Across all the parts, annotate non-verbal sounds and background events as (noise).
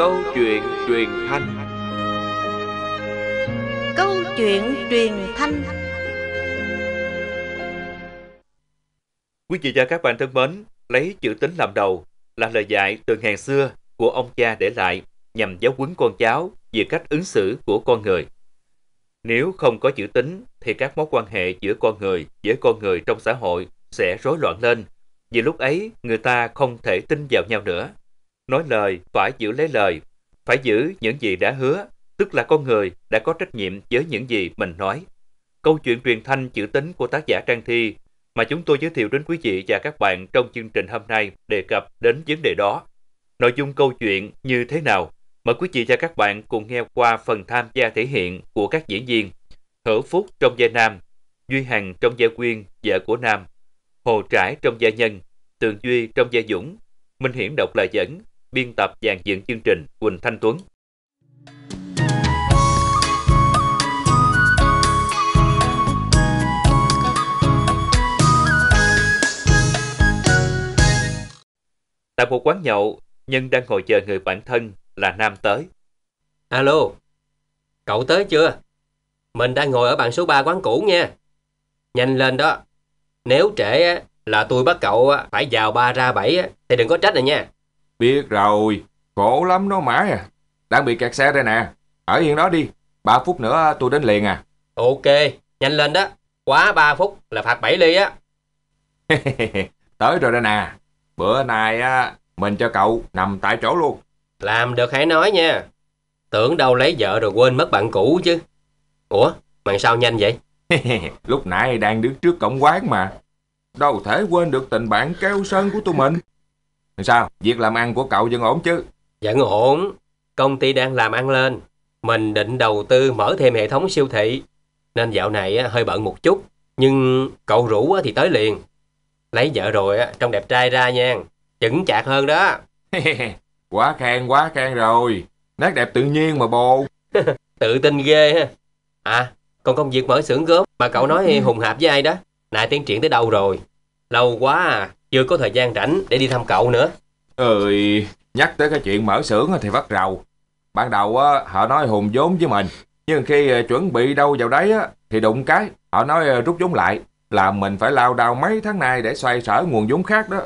Câu chuyện truyền thanh Câu chuyện truyền thanh Quý vị và các bạn thân mến, lấy chữ tính làm đầu là lời dạy từ ngàn xưa của ông cha để lại nhằm giáo huấn con cháu về cách ứng xử của con người. Nếu không có chữ tính thì các mối quan hệ giữa con người với con người trong xã hội sẽ rối loạn lên vì lúc ấy người ta không thể tin vào nhau nữa nói lời phải giữ lấy lời, phải giữ những gì đã hứa, tức là con người đã có trách nhiệm với những gì mình nói. Câu chuyện truyền thanh chữ tính của tác giả Trang Thi mà chúng tôi giới thiệu đến quý vị và các bạn trong chương trình hôm nay đề cập đến vấn đề đó. Nội dung câu chuyện như thế nào? Mời quý vị và các bạn cùng nghe qua phần tham gia thể hiện của các diễn viên Hữu Phúc trong gia Nam, Duy Hằng trong gia Quyên, vợ của Nam, Hồ Trải trong gia Nhân, Tường Duy trong gia Dũng, Minh Hiển đọc lời dẫn biên tập dàn dựng chương trình Quỳnh Thanh Tuấn. Tại một quán nhậu, Nhân đang ngồi chờ người bạn thân là Nam tới. Alo, cậu tới chưa? Mình đang ngồi ở bàn số 3 quán cũ nha. Nhanh lên đó. Nếu trễ là tôi bắt cậu phải vào ba ra bảy thì đừng có trách này nha. Biết rồi, khổ lắm nó mã à. Đang bị kẹt xe đây nè. Ở yên đó đi, 3 phút nữa tôi đến liền à. Ok, nhanh lên đó. Quá 3 phút là phạt 7 ly á. (laughs) Tới rồi đây nè. Bữa nay á, mình cho cậu nằm tại chỗ luôn. Làm được hãy nói nha. Tưởng đâu lấy vợ rồi quên mất bạn cũ chứ. Ủa, bạn sao nhanh vậy? (laughs) Lúc nãy đang đứng trước cổng quán mà. Đâu thể quên được tình bạn keo sơn của tụi mình. Sao? Việc làm ăn của cậu vẫn ổn chứ? Vẫn ổn. Công ty đang làm ăn lên. Mình định đầu tư mở thêm hệ thống siêu thị. Nên dạo này hơi bận một chút. Nhưng cậu rủ thì tới liền. Lấy vợ rồi trông đẹp trai ra nha. Chững chạc hơn đó. (laughs) quá khen quá khen rồi. Nét đẹp tự nhiên mà bồ. (laughs) tự tin ghê ha. À, còn công việc mở xưởng gốm mà cậu nói hùng hạp với ai đó. Này tiến triển tới đâu rồi? Lâu quá à. Vừa có thời gian rảnh để đi thăm cậu nữa Ừ, nhắc tới cái chuyện mở xưởng thì bắt rầu Ban đầu á, họ nói hùng vốn với mình Nhưng khi ờ, chuẩn bị đâu vào đấy á, thì đụng cái Họ nói ờ, rút vốn lại Là mình phải lao đao mấy tháng nay để xoay sở nguồn vốn khác đó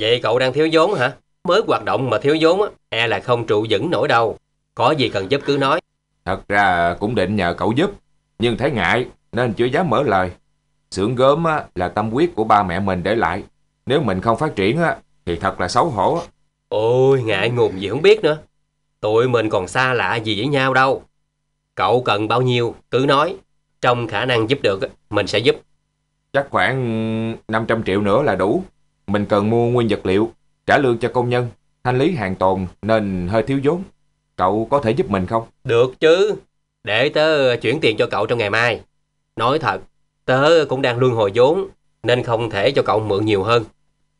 Vậy cậu đang thiếu vốn hả? Mới hoạt động mà thiếu vốn á, e là không trụ vững nổi đâu Có gì cần giúp cứ nói Thật ra cũng định nhờ cậu giúp Nhưng thấy ngại nên chưa dám mở lời Xưởng gốm á, là tâm huyết của ba mẹ mình để lại nếu mình không phát triển á, thì thật là xấu hổ. Ôi, ngại ngùng gì không biết nữa. Tụi mình còn xa lạ gì với nhau đâu. Cậu cần bao nhiêu, cứ nói. Trong khả năng giúp được, mình sẽ giúp. Chắc khoảng 500 triệu nữa là đủ. Mình cần mua nguyên vật liệu, trả lương cho công nhân, thanh lý hàng tồn nên hơi thiếu vốn. Cậu có thể giúp mình không? Được chứ. Để tớ ờ, chuyển tiền cho cậu trong ngày mai. Nói thật, tớ cũng đang luân hồi vốn nên không thể cho cậu mượn nhiều hơn.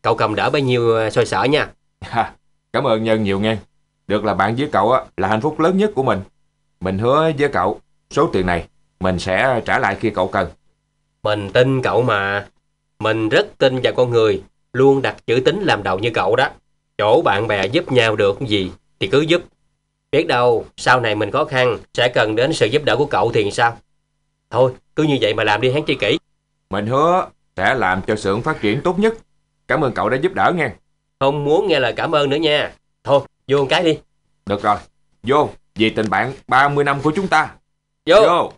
Cậu cầm đỡ bấy nhiêu ờ, soi sở nha. Ha, cảm ơn Nhân nhiều nghe. Được là bạn với cậu á, là hạnh phúc lớn nhất của mình. Mình hứa với cậu, số tiền này mình sẽ trả lại khi cậu cần. Mình tin cậu mà. Mình rất tin vào con người, luôn đặt chữ tính làm đầu như cậu đó. Chỗ bạn bè giúp nhau được gì thì cứ giúp. Biết đâu, sau này mình khó khăn, sẽ cần đến sự giúp đỡ của cậu thì sao? Thôi, cứ như vậy mà làm đi hắn chi kỹ. Mình hứa sẽ làm cho xưởng phát triển tốt nhất. Cảm ơn cậu đã giúp đỡ nha. Không muốn nghe lời cảm ơn nữa nha. Thôi, vô một cái đi. Được rồi, vô. Vì tình bạn 30 năm của chúng ta. Vô. Vô.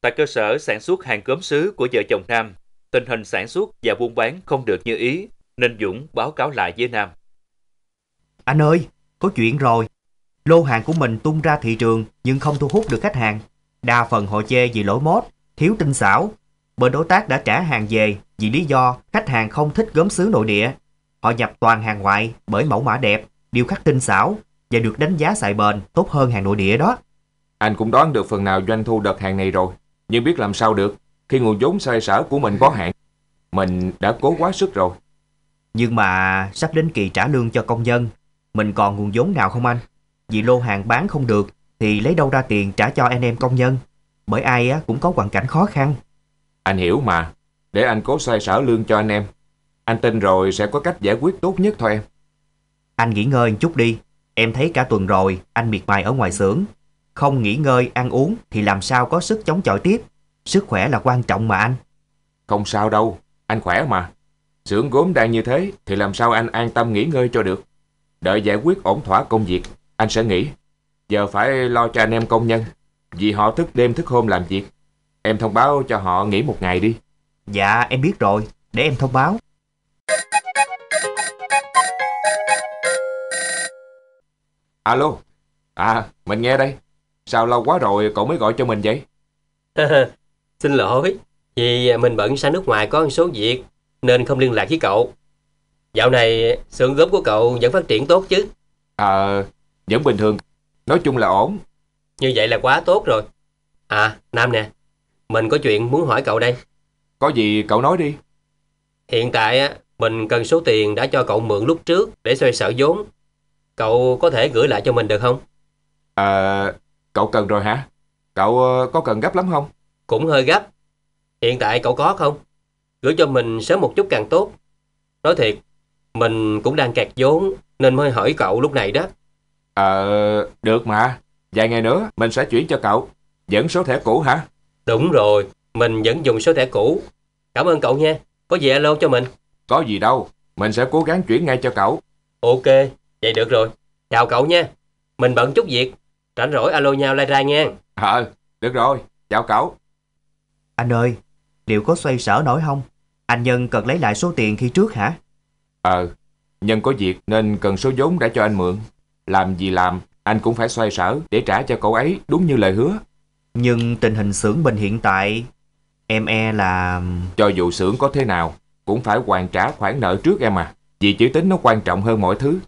Tại cơ sở sản xuất hàng cốm xứ của vợ chồng Nam, tình hình sản xuất và buôn bán không được như ý, nên Dũng báo cáo lại với Nam. Anh ơi, có chuyện rồi. Lô hàng của mình tung ra thị trường nhưng không thu hút được khách hàng. Đa phần họ chê vì lỗi mốt, thiếu tinh xảo. Bên đối tác đã trả hàng về vì lý do khách hàng không thích gốm xứ nội địa. Họ nhập toàn hàng ngoại bởi mẫu mã đẹp, điêu khắc tinh xảo và được đánh giá xài bền tốt hơn hàng nội địa đó. Anh cũng đoán được phần nào doanh thu đợt hàng này rồi, nhưng biết làm sao được khi nguồn vốn xoay sở của mình có hạn. Mình đã cố quá sức rồi. Nhưng mà sắp đến kỳ trả lương cho công nhân mình còn nguồn vốn nào không anh? Vì lô hàng bán không được thì lấy đâu ra tiền trả cho anh em công nhân? Bởi ai á cũng có hoàn cảnh khó khăn. Anh hiểu mà, để anh cố xoay sở lương cho anh em. Anh tin rồi sẽ có cách giải quyết tốt nhất thôi em. Anh nghỉ ngơi chút đi. Em thấy cả tuần rồi anh miệt mài ở ngoài xưởng. Không nghỉ ngơi, ăn uống thì làm sao có sức chống chọi tiếp. Sức khỏe là quan trọng mà anh. Không sao đâu, anh khỏe mà. Xưởng gốm đang như thế thì làm sao anh an tâm nghỉ ngơi cho được. Đợi giải quyết ổn thỏa công việc, anh sẽ nghỉ. Giờ phải lo cho anh em công nhân, vì họ thức đêm thức hôm làm việc. Em thông báo cho họ nghỉ một ngày đi. Dạ, em biết rồi, để em thông báo. Alo, à, mình nghe đây. Sao lâu quá rồi cậu mới gọi cho mình vậy? (laughs) Xin lỗi, vì mình bận sang nước ngoài có một số việc nên không liên lạc với cậu. Dạo này xưởng gốm của cậu vẫn phát triển tốt chứ? Ờ, vẫn bình thường. Nói chung là ổn. Như vậy là quá tốt rồi. À, Nam nè, mình có chuyện muốn hỏi cậu đây. Có gì cậu nói đi. Hiện tại mình cần số tiền đã cho cậu mượn lúc trước để xoay sở vốn. Cậu có thể gửi lại cho mình được không? À, cậu cần rồi hả? Cậu ờ, có cần gấp lắm không? Cũng hơi gấp. Hiện tại cậu có không? Gửi cho mình sớm một chút càng tốt. Nói thiệt, mình cũng đang kẹt vốn nên mới hỏi cậu lúc này đó. Ờ, được mà. Vài ngày nữa mình sẽ chuyển cho cậu. Vẫn số thẻ cũ hả? Đúng rồi, mình vẫn dùng số thẻ cũ. Cảm ơn cậu nha. Có gì alo cho mình. Có gì đâu, mình sẽ cố gắng chuyển ngay cho cậu. Ok, vậy được rồi. Chào cậu nha. Mình bận chút việc. Rảnh rỗi alo nhau lai ra nha. Ờ, được rồi. Chào cậu. Anh ơi, liệu có xoay sở nổi không? Anh Nhân cần lấy lại số tiền khi trước hả? Ờ, nhân có việc nên cần số vốn đã cho anh mượn. Làm gì làm, anh cũng phải xoay sở để trả cho cậu ấy đúng như lời hứa. Nhưng tình hình xưởng bên hiện tại, em e là... Cho dù xưởng có thế nào, cũng phải hoàn trả khoản nợ trước em à. Vì chữ tín nó quan trọng hơn mọi thứ.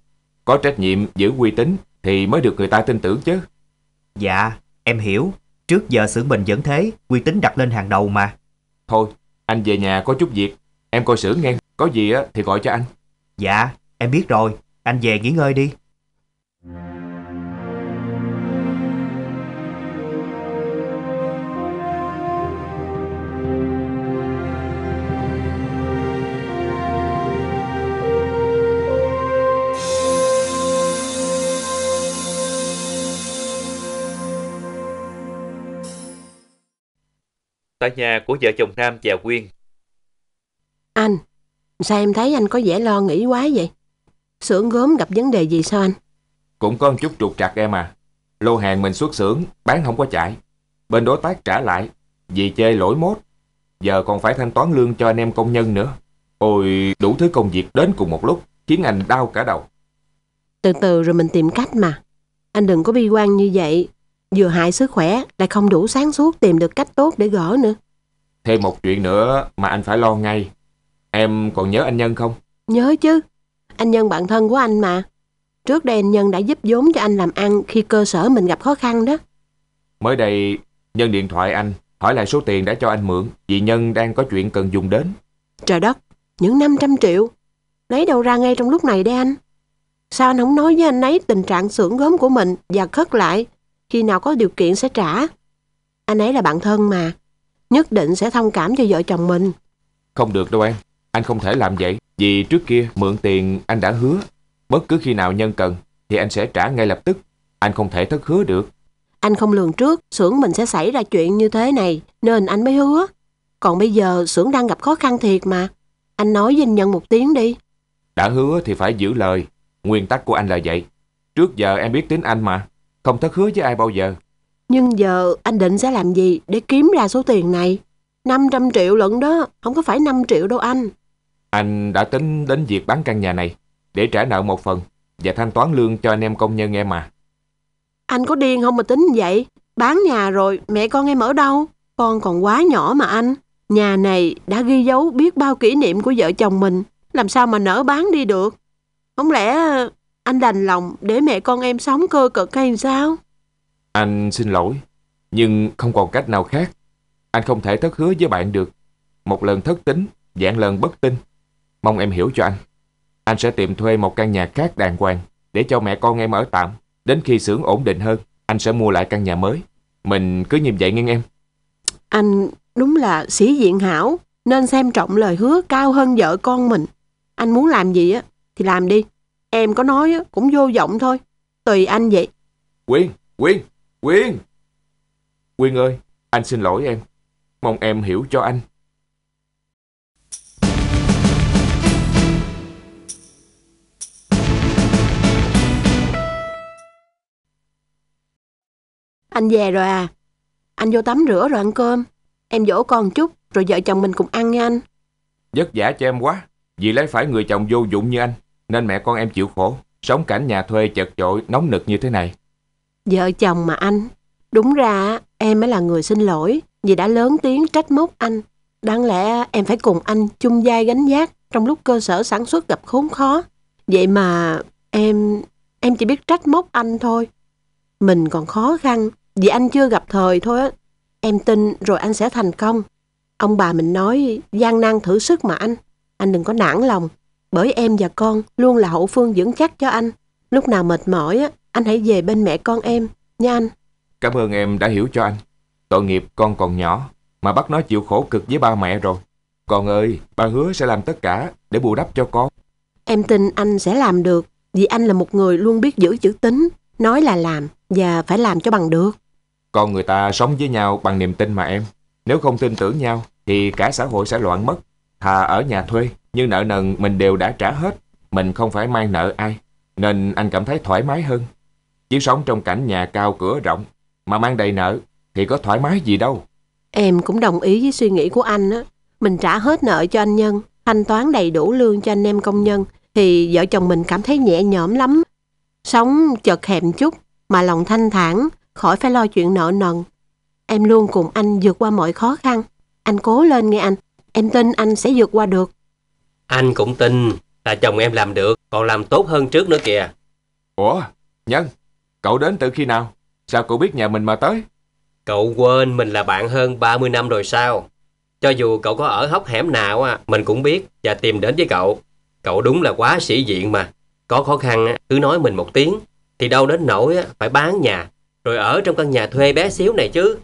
Có trách nhiệm giữ uy tín thì mới được người ta tin tưởng chứ. Dạ, em hiểu. Trước giờ xưởng bình vẫn thế, uy tín đặt lên hàng đầu mà. Thôi, anh về nhà có chút việc. Em coi xưởng nghe, có gì thì gọi cho anh. Dạ, em biết rồi, anh về nghỉ ngơi đi. Tại nhà của vợ chồng Nam và Quyên. Anh, Sao em thấy anh có vẻ lo nghĩ quá vậy? Xưởng gốm gặp vấn đề gì sao anh? Cũng có một chút trục trặc em à. Lô hàng mình xuất xưởng, bán không có chạy. Bên đối tác trả lại, vì chơi lỗi mốt. Giờ còn phải thanh toán lương cho anh em công nhân nữa. Ôi, đủ thứ công việc đến cùng một lúc, khiến anh đau cả đầu. Từ từ rồi mình tìm cách mà. Anh đừng có bi quan như vậy. Vừa hại sức khỏe, lại không đủ sáng suốt tìm được cách tốt để gỡ nữa. Thêm một chuyện nữa mà anh phải lo ngay Em còn nhớ anh Nhân không? Nhớ chứ. Anh Nhân bạn thân của anh mà. Trước đây anh Nhân đã giúp vốn cho anh làm ăn khi cơ sở mình gặp khó khăn đó. Mới đây, Nhân điện thoại anh, hỏi lại số tiền đã cho anh mượn vì Nhân đang có chuyện cần dùng đến. Trời đất, những 500 triệu. Lấy đâu ra ngay trong lúc này đây anh? Sao anh không nói với anh ấy tình trạng xưởng gốm của mình và khất lại, khi nào có điều kiện sẽ trả. Anh ấy là bạn thân mà, nhất định sẽ thông cảm cho vợ chồng mình. Không được đâu em. Anh không thể làm vậy, vì trước kia mượn tiền anh đã hứa. Bất cứ khi nào nhân cần, thì anh sẽ trả ngay lập tức. Anh không thể thất hứa được. Anh không lường trước, xưởng mình sẽ xảy ra chuyện như thế này, nên anh mới hứa. Còn bây giờ xưởng đang gặp khó khăn thiệt mà. Anh nói với anh Nhân một tiếng đi. Đã hứa thì phải giữ lời. Nguyên tắc của anh là vậy. Trước giờ em biết tính anh mà. Không thất hứa với ai bao giờ. Nhưng giờ anh định sẽ làm gì để kiếm ra số tiền này? 500 triệu lận đó, không có phải 5 triệu đâu anh. Anh đã tính đến việc bán căn nhà này để trả nợ một phần và thanh toán lương cho anh em công nhân em mà. Anh có điên không mà tính vậy? Bán nhà rồi, mẹ con em ở đâu? Con còn quá nhỏ mà anh. Nhà này đã ghi dấu biết bao kỷ niệm của vợ chồng mình. Làm sao mà nỡ bán đi được? Không lẽ anh đành lòng để mẹ con em sống cơ cực hay sao? Anh xin lỗi, nhưng không còn cách nào khác anh không thể thất hứa với bạn được. Một lần thất tính, dạng lần bất tin. Mong em hiểu cho anh. Anh sẽ tìm thuê một căn nhà khác đàng hoàng để cho mẹ con em ở tạm. Đến khi xưởng ổn định hơn, anh sẽ mua lại căn nhà mới. Mình cứ như vậy nghe em. Anh đúng là sĩ diện hảo, nên xem trọng lời hứa cao hơn vợ con mình. Anh muốn làm gì á thì làm đi. Em có nói cũng vô vọng thôi. Tùy anh vậy. Quyên, Quyên, Quyên. Quyên ơi, anh xin lỗi em. Mong em hiểu cho anh. Anh về rồi à? Anh vô tắm rửa rồi ăn cơm. Em dỗ con chút, rồi vợ chồng mình cùng ăn nha anh. Vất vả cho em quá. Vì lấy phải người chồng vô dụng như anh, nên mẹ con em chịu khổ. Sống cảnh nhà thuê chật chội, nóng nực như thế này. Vợ chồng mà anh. Đúng ra em mới là người xin lỗi vì đã lớn tiếng trách móc anh. Đáng lẽ em phải cùng anh chung vai gánh giác trong lúc cơ sở sản xuất gặp khốn khó. Vậy mà em... em chỉ biết trách móc anh thôi. Mình còn khó khăn vì anh chưa gặp thời thôi á. Em tin rồi anh sẽ thành công. Ông bà mình nói gian nan thử sức mà anh. Anh đừng có nản lòng. Bởi em và con luôn là hậu phương vững chắc cho anh. Lúc nào mệt mỏi á, anh hãy về bên mẹ con em, nha anh. Cảm ơn em đã hiểu cho anh. Tội nghiệp con còn nhỏ, mà bắt nó chịu khổ cực với ba mẹ rồi. Con ơi, ba hứa sẽ làm tất cả để bù đắp cho con. Em tin anh sẽ làm được, vì anh là một người luôn biết giữ chữ tín, nói là làm và phải làm cho bằng được. Con người ta sống với nhau bằng niềm tin mà em. Nếu không tin tưởng nhau thì cả xã hội sẽ loạn mất. Thà ở nhà thuê, nhưng nợ nần mình đều đã trả hết. Mình không phải mang nợ ai, nên anh cảm thấy thoải mái hơn. Chỉ sống trong cảnh nhà cao cửa rộng mà mang đầy nợ thì có thoải mái gì đâu. Em cũng đồng ý với suy nghĩ của anh á. Mình trả hết nợ cho anh Nhân, thanh toán đầy đủ lương cho anh em công nhân thì vợ chồng mình cảm thấy nhẹ nhõm lắm. Sống chật hẹp chút mà lòng thanh thản, khỏi phải lo chuyện nợ nần. Em luôn cùng anh vượt qua mọi khó khăn. Anh cố lên nghe anh, em tin anh sẽ vượt qua được. Anh cũng tin là chồng em làm được, còn làm tốt hơn trước nữa kìa. Ủa, Nhân, cậu đến từ khi nào? Sao cậu biết nhà mình mà tới? Cậu quên mình là bạn hơn 30 năm rồi sao? Cho dù cậu có ở hốc hẻm nào, à, mình cũng biết và tìm đến với cậu. Cậu đúng là quá sĩ diện mà. Có khó khăn cứ nói mình một tiếng. Thì đâu đến nỗi phải bán nhà, rồi ở trong căn nhà thuê bé xíu này chứ.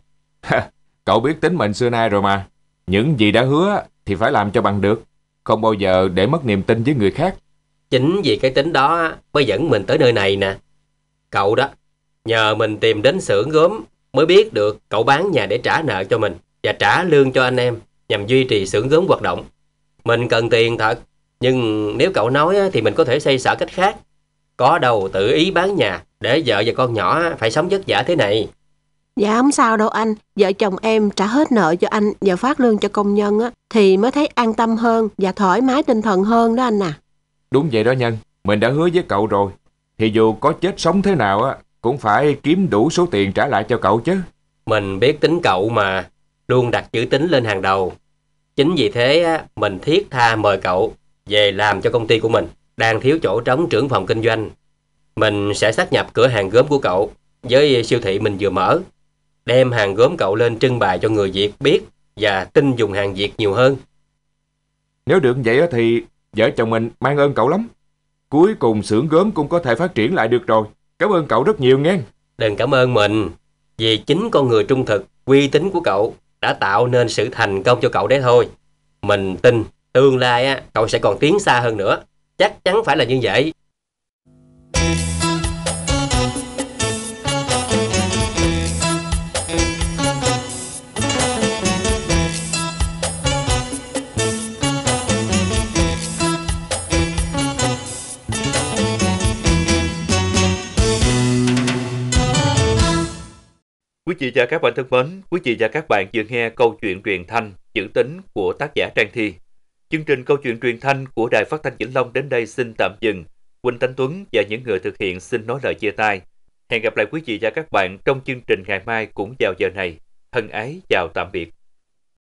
(laughs) cậu biết tính mình xưa nay rồi mà. Những gì đã hứa thì phải làm cho bằng được. Không bao giờ để mất niềm tin với người khác. Chính vì cái tính đó mới dẫn mình tới nơi này nè. Cậu đó, nhờ mình tìm đến xưởng gốm mới biết được cậu bán nhà để trả nợ cho mình và trả lương cho anh em nhằm duy trì xưởng gốm hoạt động. Mình cần tiền thật, nhưng nếu cậu nói thì mình có thể xây sở cách khác. Có đầu tự ý bán nhà để vợ và con nhỏ phải sống vất vả thế này. Dạ không sao đâu anh, vợ chồng em trả hết nợ cho anh và phát lương cho công nhân á, thì mới thấy an tâm hơn và thoải mái tinh thần hơn đó anh à. Đúng vậy đó Nhân, mình đã hứa với cậu rồi. Thì dù có chết sống thế nào á, cũng phải kiếm đủ số tiền trả lại cho cậu chứ. Mình biết tính cậu mà, luôn đặt chữ tính lên hàng đầu. Chính vì thế mình thiết tha mời cậu về làm cho công ty của mình, đang thiếu chỗ trống trưởng phòng kinh doanh. Mình sẽ sát nhập cửa hàng gốm của cậu với siêu thị mình vừa mở, đem hàng gốm cậu lên trưng bày cho người Việt biết và tin dùng hàng Việt nhiều hơn. Nếu được vậy thì vợ chồng mình mang ơn cậu lắm. Cuối cùng xưởng gốm cũng có thể phát triển lại được rồi. Cảm ơn cậu rất nhiều nghe. Đừng cảm ơn mình. Vì chính con người trung thực, uy tín của cậu đã tạo nên sự thành công cho cậu đấy thôi. Mình tin tương lai á, cậu sẽ còn tiến xa hơn nữa. Chắc chắn phải là như vậy. Quý vị và các bạn thân mến, quý vị và các bạn vừa nghe câu chuyện truyền thanh chữ tính của tác giả Trang Thi. Chương trình câu chuyện truyền thanh của Đài Phát thanh Vĩnh Long đến đây xin tạm dừng. Quỳnh Thanh Tuấn và những người thực hiện xin nói lời chia tay. Hẹn gặp lại quý vị và các bạn trong chương trình ngày mai cũng vào giờ này. Thân ái chào tạm biệt.